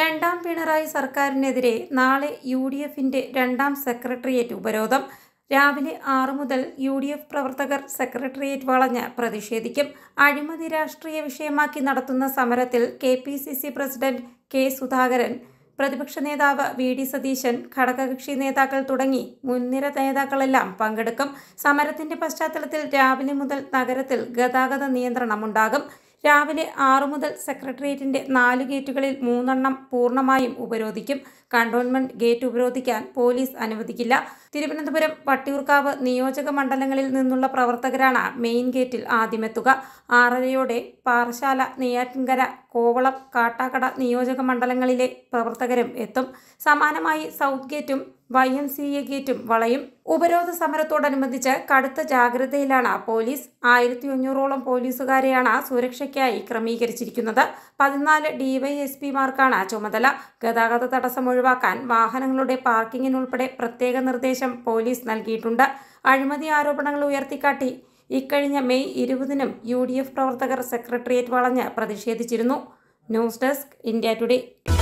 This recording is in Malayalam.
രണ്ടാം പിണറായി സർക്കാരിനെതിരെ നാളെ യു ഡി എഫിൻ്റെ രണ്ടാം സെക്രട്ടേറിയറ്റ് ഉപരോധം രാവിലെ ആറു മുതൽ യു ഡി എഫ് പ്രവർത്തകർ സെക്രട്ടേറിയറ്റ് വളഞ്ഞ് പ്രതിഷേധിക്കും അഴിമതി രാഷ്ട്രീയ വിഷയമാക്കി നടത്തുന്ന സമരത്തിൽ K P C C president K Sudhakaran പ്രതിപക്ഷ നേതാവ് വി ഡി സതീശൻ ഘടകകക്ഷി നേതാക്കൾ തുടങ്ങി മുൻനിര നേതാക്കളെല്ലാം പങ്കെടുക്കും സമരത്തിന്റെ പശ്ചാത്തലത്തിൽ രാവിലെ മുതൽ നഗരത്തിൽ ഗതാഗത നിയന്ത്രണമുണ്ടാകും രാവിലെ ആറു മുതൽ സെക്രട്ടേറിയറ്റിന്റെ നാല് ഗേറ്റുകളിൽ മൂന്നെണ്ണം പൂർണ്ണമായും ഉപരോധിക്കും കണ്ടോൺമെന്റ് ഗേറ്റ് ഉപരോധിക്കാൻ പോലീസ് അനുവദിക്കില്ല തിരുവനന്തപുരം വട്ടിയൂർക്കാവ് നിയോജക മണ്ഡലങ്ങളിൽ നിന്നുള്ള പ്രവർത്തകരാണ് മെയിൻ ഗേറ്റിൽ ആദ്യമെത്തുക ആറരയോടെ പാറശാല നെയ്യാറ്റിൻകര കോവളം കാട്ടാക്കട നിയോജക മണ്ഡലങ്ങളിലെ പ്രവർത്തകരും എത്തും സമാനമായി സൗത്ത് ഗേറ്റും വൈ എം സി എ ഗേറ്റും വളയും ഉപരോധ സമരത്തോടനുബന്ധിച്ച് കടുത്ത ജാഗ്രതയിലാണ് പോലീസ് ആയിരത്തി അഞ്ഞൂറോളം പോലീസുകാരെയാണ് സുരക്ഷയ്ക്കായി ക്രമീകരിച്ചിരിക്കുന്നത് പതിനാല് ഡിവൈഎസ്പിമാർക്കാണ് ചുമതല ഗതാഗത തടസ്സം ഒഴിവാക്കാൻ വാഹനങ്ങളുടെ പാർക്കിങ്ങിനുൾപ്പെടെ പ്രത്യേക നിർദ്ദേശം പോലീസ് നൽകിയിട്ടുണ്ട് അഴിമതി ആരോപണങ്ങൾ ഉയർത്തിക്കാട്ടി ഇക്കഴിഞ്ഞ മെയ് ഇരുപതിനും യു ഡി എഫ് പ്രവർത്തകർ സെക്രട്ടേറിയറ്റ് വളഞ്ഞ് പ്രതിഷേധിച്ചിരുന്നു ന്യൂസ് ഡെസ്ക് ഇന്ത്യ ടുഡേ